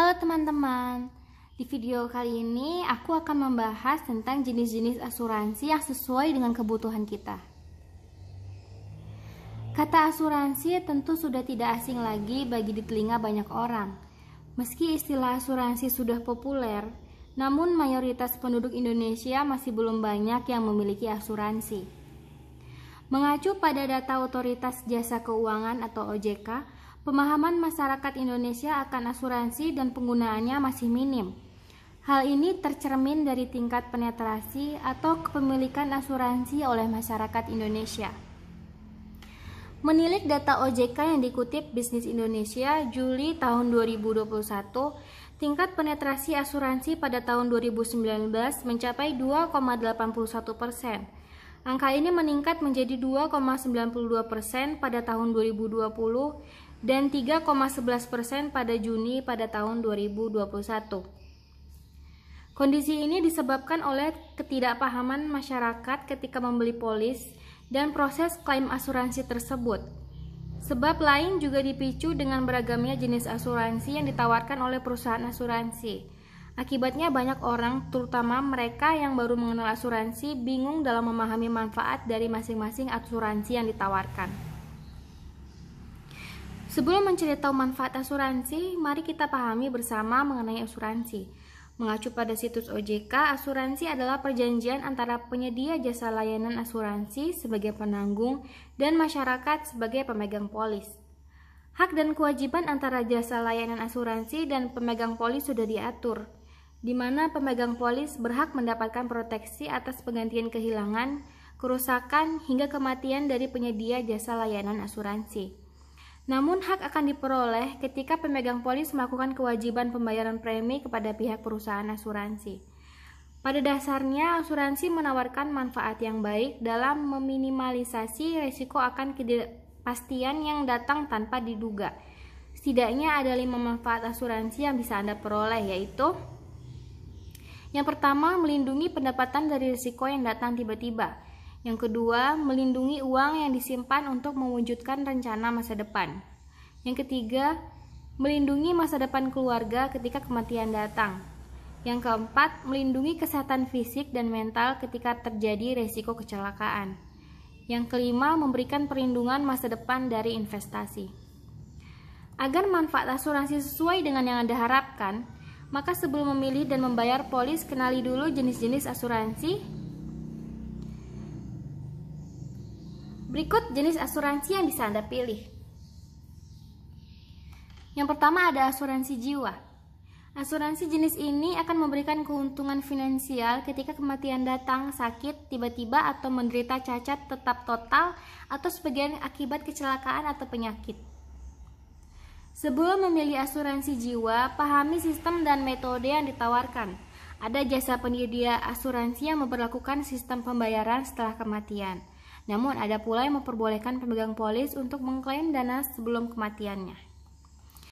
Halo teman-teman, di video kali ini aku akan membahas tentang jenis-jenis asuransi yang sesuai dengan kebutuhan kita. Kata asuransi tentu sudah tidak asing lagi bagi di telinga banyak orang. Meski istilah asuransi sudah populer, namun mayoritas penduduk Indonesia masih belum banyak yang memiliki asuransi. Mengacu pada data Otoritas Jasa Keuangan atau OJK, pemahaman masyarakat Indonesia akan asuransi dan penggunaannya masih minim. Hal ini tercermin dari tingkat penetrasi atau kepemilikan asuransi oleh masyarakat Indonesia. Menilik data OJK yang dikutip Bisnis Indonesia Juli tahun 2021, tingkat penetrasi asuransi pada tahun 2019 mencapai 2,81 persen. Angka ini meningkat menjadi 2,92 persen pada tahun 2020 dan 3,11% pada Juni pada tahun 2021. Kondisi ini disebabkan oleh ketidakpahaman masyarakat ketika membeli polis dan proses klaim asuransi tersebut. Sebab lain juga dipicu dengan beragamnya jenis asuransi yang ditawarkan oleh perusahaan asuransi. Akibatnya banyak orang, terutama mereka yang baru mengenal asuransi, bingung dalam memahami manfaat dari masing-masing asuransi yang ditawarkan. Sebelum menceritakan manfaat asuransi, mari kita pahami bersama mengenai asuransi. Mengacu pada situs OJK, asuransi adalah perjanjian antara penyedia jasa layanan asuransi sebagai penanggung dan masyarakat sebagai pemegang polis. Hak dan kewajiban antara jasa layanan asuransi dan pemegang polis sudah diatur, di mana pemegang polis berhak mendapatkan proteksi atas penggantian kehilangan, kerusakan, hingga kematian dari penyedia jasa layanan asuransi. Namun hak akan diperoleh ketika pemegang polis melakukan kewajiban pembayaran premi kepada pihak perusahaan asuransi. Pada dasarnya, asuransi menawarkan manfaat yang baik dalam meminimalisasi risiko akan ketidakpastian yang datang tanpa diduga. Setidaknya ada lima manfaat asuransi yang bisa Anda peroleh, yaitu yang pertama, melindungi pendapatan dari risiko yang datang tiba-tiba. Yang kedua, melindungi uang yang disimpan untuk mewujudkan rencana masa depan. Yang ketiga, melindungi masa depan keluarga ketika kematian datang. Yang keempat, melindungi kesehatan fisik dan mental ketika terjadi resiko kecelakaan. Yang kelima, memberikan perlindungan masa depan dari investasi. Agar manfaat asuransi sesuai dengan yang Anda harapkan, maka sebelum memilih dan membayar polis, kenali dulu jenis-jenis asuransi Berikut jenis asuransi yang bisa Anda pilih. Yang pertama ada asuransi jiwa. Asuransi jenis ini akan memberikan keuntungan finansial ketika kematian datang, sakit, tiba-tiba atau menderita cacat tetap total atau sebagian akibat kecelakaan atau penyakit. Sebelum memilih asuransi jiwa, pahami sistem dan metode yang ditawarkan. Ada jasa penyedia asuransi yang memperlakukan sistem pembayaran setelah kematian. Namun ada pula yang memperbolehkan pemegang polis untuk mengklaim dana sebelum kematiannya.